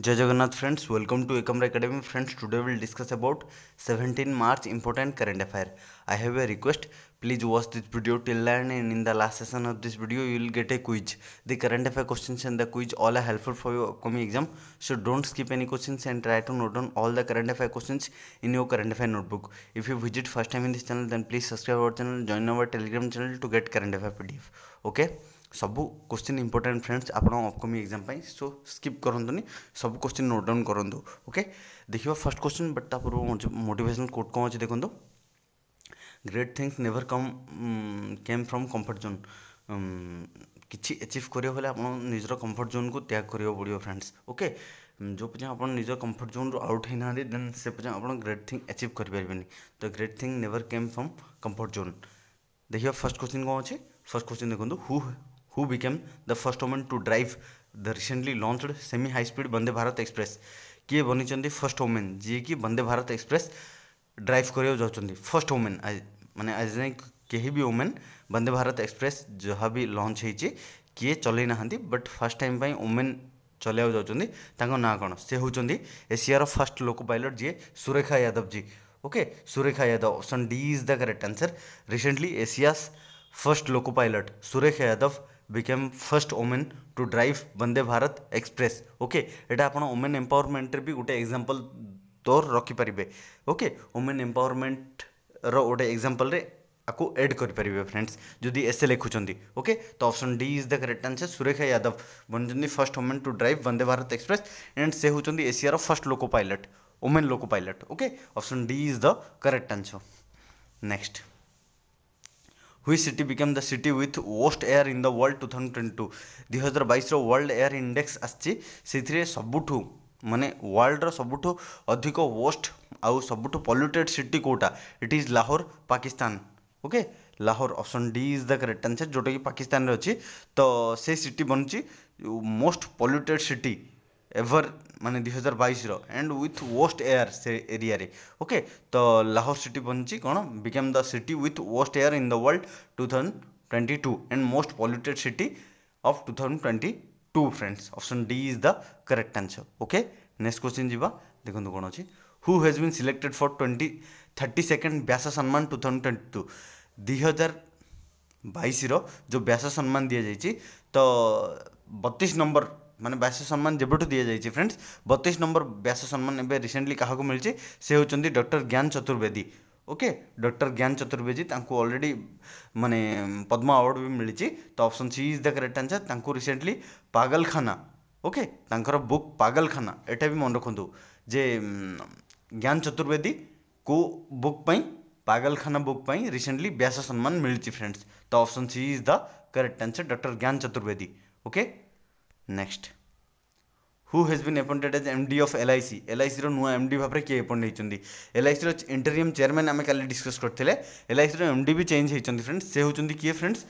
Jai Jagannath friends, welcome to Ekamra Academy. Friends, today we will discuss about 17 March important current affair. I have a request, please watch this video till end and in the last session of this video you will get a quiz. The current affair questions and the quiz all are helpful for your upcoming exam. So don't skip any questions and try to note down all the current affair questions in your current affair notebook. If you visit first time in this channel then please subscribe our channel, join our telegram channel to get current affair PDF. Okay. ସବୁ question important friends ଆପଣ upcoming exam ପାଇଁ so skip କରନ୍ତୁନି ସବୁ question note down କରନ୍ତୁ okay ଦେଖିବା first question but ତା ପୂର୍ବରୁ motivational coat କ'ଣ ଅଛି ଦେଖନ୍ତୁ great things never come came from comfort zone କିଛି ଏଚିଭ୍ କରିବାକୁ ହେଲେ ଆପଣ ନିଜର କମ୍ଫର୍ଟ ଜୋନ୍କୁ ତ୍ୟାଗ କରିବାକୁ ପଡ଼ିବ ଫ୍ରେଣ୍ଡସ୍ ଓକେ ଯେଉଁ ପର୍ଯ୍ୟନ୍ତ ଆପଣ ନିଜ କମ୍ଫର୍ଟ ଜୋନ୍ରୁ ଆଉଟ୍ ହେଇନାହାନ୍ତି ଦେନ୍ ସେ ପର୍ଯ୍ୟନ୍ତ ଆପଣ ଗ୍ରେଟ୍ ଥିଙ୍ଗ୍ ଆଚିଭ୍ କରିପାରିବେନି ତ great thing never came from comfort zone ଦେଖିବା ଫାର୍ଷ୍ଟ କୋଶ୍ଚିନ୍ କ'ଣ ଅଛି ଫାର୍ଷ୍ଟ କୋଶ୍ଚିନ୍ ଦେଖନ୍ତୁ who who became the first woman to drive the recently launched semi high speed Vande Bharat Express किए बनी first women जी Vande Bharat express drive कर first women मैंने आज जाए कहीं भी वोमेन वंदे भारत एक्सप्रेस जहाँ भी लंच हो किए चल बट फर्स्ट टाइम वोमेन चलवा जाऊँ ना कौन से होती Asia's first loco pilot ji Surekha Yadav ji okay Surekha Yadav option D is the correct answer recently Asia's first loco pilot Surekha Yadav became first women to drive Vande Bharat express okay ये आप ओमेन एम्पावरमेंट भी गोटे एक्जामपल तोर रखिपारे ओके ओमेन एम्पावरमेंट रोटे एक्जामपल आपको एड करेंगे friends जदि एसे लिखुं ओके तो option D is the correct answer Surekha Yadav बनी first women to drive Vande Bharat express and से होंगे Asia's first loco pilot women loco pilot okay option D is the correct answer next which city become the city with worst air in the world two thousand twenty two ଦୁଇହଜାର ବାଇଶର world air index ଆସିଛି ସେଥିରେ ସବୁଠୁ ମାନେ ୱାର୍ଲଡର ସବୁଠୁ ଅଧିକ waste ଆଉ ସବୁଠୁ ପଲ୍ୟୁଟେଡ଼ ସିଟି କେଉଁଟା it is Lahore Pakistan okay Lahore option D is the correct answer ଯେଉଁଟାକି ପାକିସ୍ତାନରେ ଅଛି ତ ସେ ସିଟି ବନୁଛି ମୋଷ୍ଟ ପଲ୍ୟୁଟେଡ଼ ସିଟି ଏଭର ମାନେ ଦୁଇ ହଜାର ବାଇଶର ଆଣ୍ଡ ୱିଥ୍ ୱେଷ୍ଟ ଏୟାର ସେ ଏରିଆରେ ଓକେ ତ ଲାହୋର ସିଟି ବନିଛି କ'ଣ became the city with worst air in the world two thousand twenty two and most polluted city of two thousand twenty two friends option D is the correct answer okay next question ଯିବା ଦେଖନ୍ତୁ କ'ଣ ଅଛି who has been selected for twenty thirty second Vyas Samman two thousand twenty two ଦୁଇ ହଜାର ବାଇଶର ଯେଉଁ ବ୍ୟାସ ସମ୍ମାନ ଦିଆଯାଇଛି ତ ବତିଶ ନମ୍ବର ମାନେ ବ୍ୟାସ ସମ୍ମାନ ଯେବେଠୁ ଦିଆଯାଇଛି ଫ୍ରେଣ୍ଡସ୍ ବତିଶ ନମ୍ବର ବ୍ୟାସ ସମ୍ମାନ ଏବେ ରିସେଣ୍ଟଲି କାହାକୁ ମିଳିଛି ସେ ହେଉଛନ୍ତି doctor Gyan Chaturvedi okay doctor Gyan Chaturvedi ତାଙ୍କୁ ଅଲରେଡ଼ି ମାନେ ପଦ୍ମ ଆୱାର୍ଡ଼ ବି ମିଳିଛି ତ option C is the correct answer ତାଙ୍କୁ ରିସେଣ୍ଟଲି ପାଗଲଖାନା ଓକେ ତାଙ୍କର ବୁକ୍ ପାଗଲଖାନା ଏଇଟା ବି ମନେ ରଖନ୍ତୁ ଯେ ଜ୍ଞାନ ଚତୁର୍ବେଦୀ କେଉଁ ବୁକ୍ ପାଇଁ ପାଗଲଖାନା ବୁକ୍ ପାଇଁ ରିସେଣ୍ଟଲି ବ୍ୟାସ ସମ୍ମାନ ମିଳିଛି ଫ୍ରେଣ୍ଡସ୍ ତ option C is the correct answer doctor Gyan Chaturvedi okay next who has been appointed as M D of L I C L I ସିର ନୂଆ ଏମ୍ ଡି ଭାବରେ କିଏ ଆପଏଣ୍ଟ ହୋଇଛନ୍ତି ଏଲ୍ ଆଇ ସିର ଇଣ୍ଟରିୟମ୍ ଚେୟାରମ୍ୟାନ୍ ଆମେ କାଲି ଡିସ୍କସ୍ କରିଥିଲେ ଏଲ୍ ଆଇ ସିର ଏମ୍ ଡି ବି ଚେଞ୍ଜ ହୋଇଛନ୍ତି ଫ୍ରେଣ୍ଡସ୍ ସେ ହେଉଛନ୍ତି କିଏ friends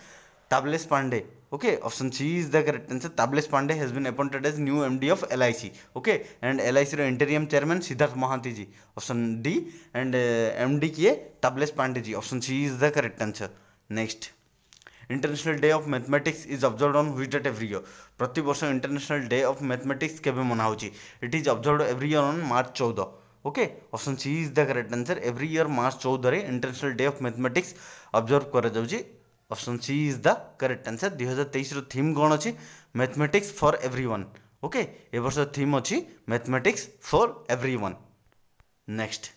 Tablesh Pandey okay option C is the correct answer Tablesh Pandey has been appointed as new MD of LIC okay and LIC रो interim chairman Siddhartha Mohanty ji option D and MD किए Tablesh Pandey ji option C is the correct answer next international day of mathematics is observe on which at every year प्रति वर्ष international day of mathematics केबे मना हो it is observe every year on March चौदह okay option C is the correct answer every year March चौदह रे international day of mathematics observe करा जाउची option C is the correct answer 2023 रो theme कौन अछि मैथमेटिक्स फॉर एवरीवन ओके ए वर्ष थीम अछि mathematics for everyone next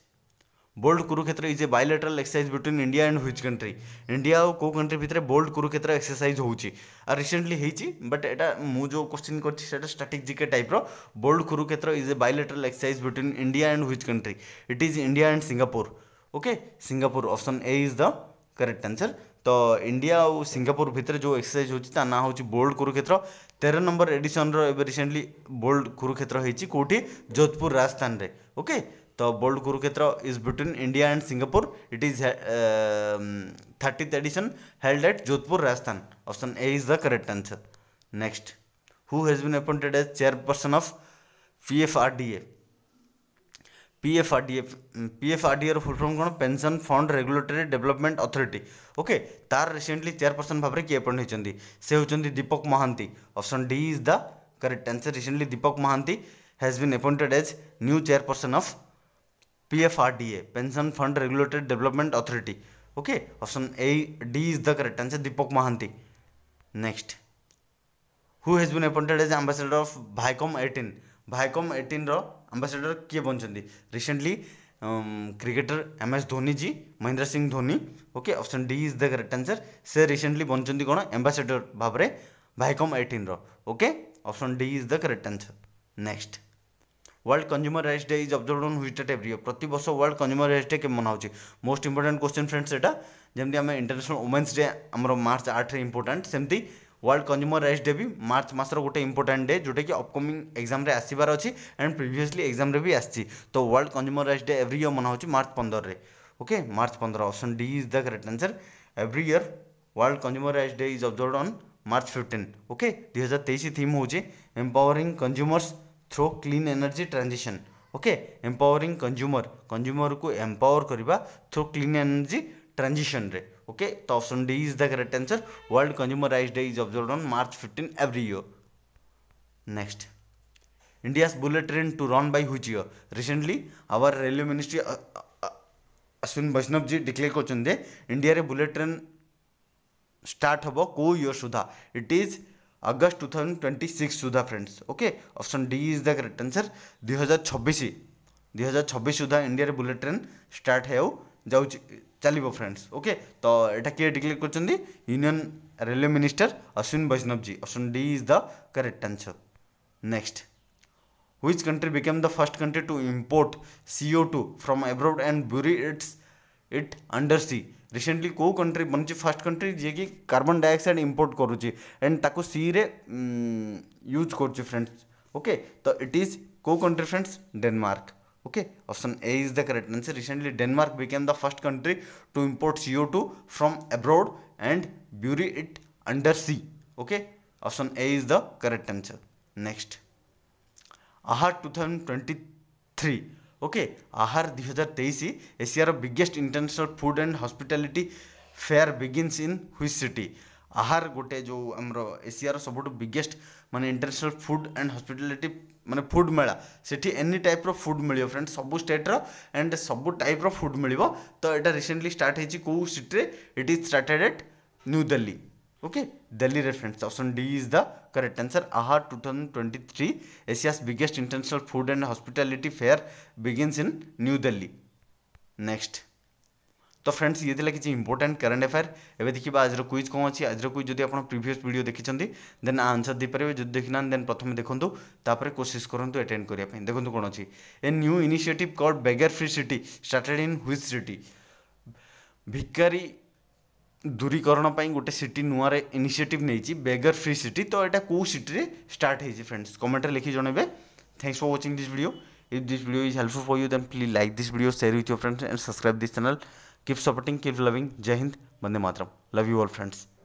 bold Kurukshetra is a bilateral exercise between India and which country India ও কেউ কন্ট্রি ভিতরে বোল্ড কুরুক্ষেত্র এক্সরসাইজ হচ্ছে আর রিসেন্টলি হয়েছি বট এটা মু যে কোশ্চিন করছি সেটা স্ট্যাটিক জিকে টাইপ্র bold Kurukshetra is a bilateral exercise between India and which country it is India and Singapore okay Singapore option A is the correct answer तो इंडिया और सिंगापुर भितर जो एक्सरसाइज होची ता ना होची बोल्ड कुरुक्षेत्र 13 नंबर एडिशन रो एबे रिसेंटली बोल्ड कुरुक्षेत्र हेची कोठी जोधपुर राजस्थान रे ओके तो bold Kurukshetra is between India and Singapore it is thirteenth edition held at Jodhpur Rajasthan option A is the correct answer next who has been appointed as chairperson of P F R D A P F R D A P F R D एर full form कौन pension fund regulatory development authority okay तार recently chairperson भाव में किए अपॉइंट होती से होती Deepak Mohanty option D is the correct answer recently Deepak Mohanty has been appointed as new chairperson of P F R D A pension fund regulated development authority okay option A D is the correct answer Deepak Mohanty next who has been appointed as ambassador of Viacom eighteen Viacom eighteen रो ambassador किए बनते recently cricketer M S Dhoni ji Mahendra Singh Dhoni okay option D is the correct answer से recently बनचंदी कोन ambassador भाबरे Viacom eighteen रो okay option D is the correct answer next world consumer rights day is observe on which date every year प्रत world consumer rights day के मना होची most important question friends एटा जमी आम इंटरनेशनल वुमेन्स डे आम मार्च आठ इंपोर्टेंट सेमती वर्ल्ड कंज्यूमर राइट्स डे भी मार्च मासर गोटे इंपोर्टाट डे जोटा कि अपकमिंग एक्जाम रे आसबार अच्छी एंड प्रिभसली एक्जाम रे भी आसी तो world consumer rights day every year मना होची मार्च पंदर रे ओके मार्च पंद्रह option D is the correct answer every year world consumer rights day is observe on March fifteen okay दुई हजार तेईस थीम हो consumers through clean energy transition okay empowering consumer consumer को empower करवा through clean energy transition रे okay तो option D is the correct answer world consumer rights day is observe on March fifteen every year next India bullet train to run by which year? Our our ministry Ashwin uh, uh, Ashwin Vaishnav India रे bullet train start हबो को year सुधा it is August two thousand twenty six सुधा friends okay option D is the correct answer दुई हजार छब्बीस दुई हजार छब्बीस सुधा इंडिया बुलेट ट्रेन स्टार्ट हो जा चलो फ्रेंड्स ओके तो यहाँ किए डिक्लेयर कर union railway minister Ashwin Vaishnav ji option D is the correct answer next country become the first country to import CO two from abroad and bury its it under sea recently କେଉଁ country ବନିଛି first country ଯିଏକି carbon dioxide import କରୁଛି and ତାକୁ ସିରେ use କରୁଛି friends okay ତ it is କେଉଁ country friends Denmark okay option a is the correct answer recently denmark became the first country to import co2 from abroad and bury it under sea okay option a is the correct answer next aha 2023 okay Aahar দুই হাজার তেইশ এশিয়ার biggest international food and hospitality fair begins in which city Aahar গোটে ଯେଉଁ ଆମର ଏସିଆର ସବୁଠୁ biggest ମାନେ ଇଣ୍ଟରନ୍ୟାସନାଲ୍ ଫୁଡ଼୍ ଆଣ୍ଡ ହସ୍ପିଟାଲିଟି ମାନେ ଫୁଡ଼୍ ମେଳା ସେଠି ଏନି ଟାଇପ୍ର ଫୁଡ଼୍ ମିଳିବ ଫ୍ରେଣ୍ଡ ସବୁ ଷ୍ଟେଟ୍ର ଆଣ୍ଡ ସବୁ ଟାଇପ୍ର ଫୁଡ଼୍ ମିଳିବ ତ ଏଇଟା ରିସେଣ୍ଟଲି ଷ୍ଟାର୍ଟ ହେଇଛି କେଉଁ ସିଟିରେ it is started at new Delhi Okay, Delhi reference. Option D is the correct answer. AHA 2023, Asia's biggest international food and hospitality fair begins in New Delhi. Next. তো friends ইয়ে লা কিছু ইম্পর্টাট কারেন্ট আফেয়ার এবে দেখবা আজর quiz কম অছি আজর quiz যদি আপনার প্রিভিয়াস ভিডিও দেখিছেন দেন আনসর দিয়ে যদি দেখি না দেন প্রথমে দেখুন তাপরে কোশিশ করুন আটেন্ড করা দেখুন কোণ অছি এ new initiative called beggar free city started in which city ভিকারি दूरीकरण गोटे सिटी नुआर इनिसीयटिव नहीं बेगर फ्री सिटी तो यहाँ कौ सिटी स्टार्ट फ्रेंड्स कमेंट्रे लिखी जनवे thanks for watching this video if this video is helpful for you then please like this video share with your friends and subscribe this channel keep supporting keep loving Jai Hind Vande Mataram love you all friends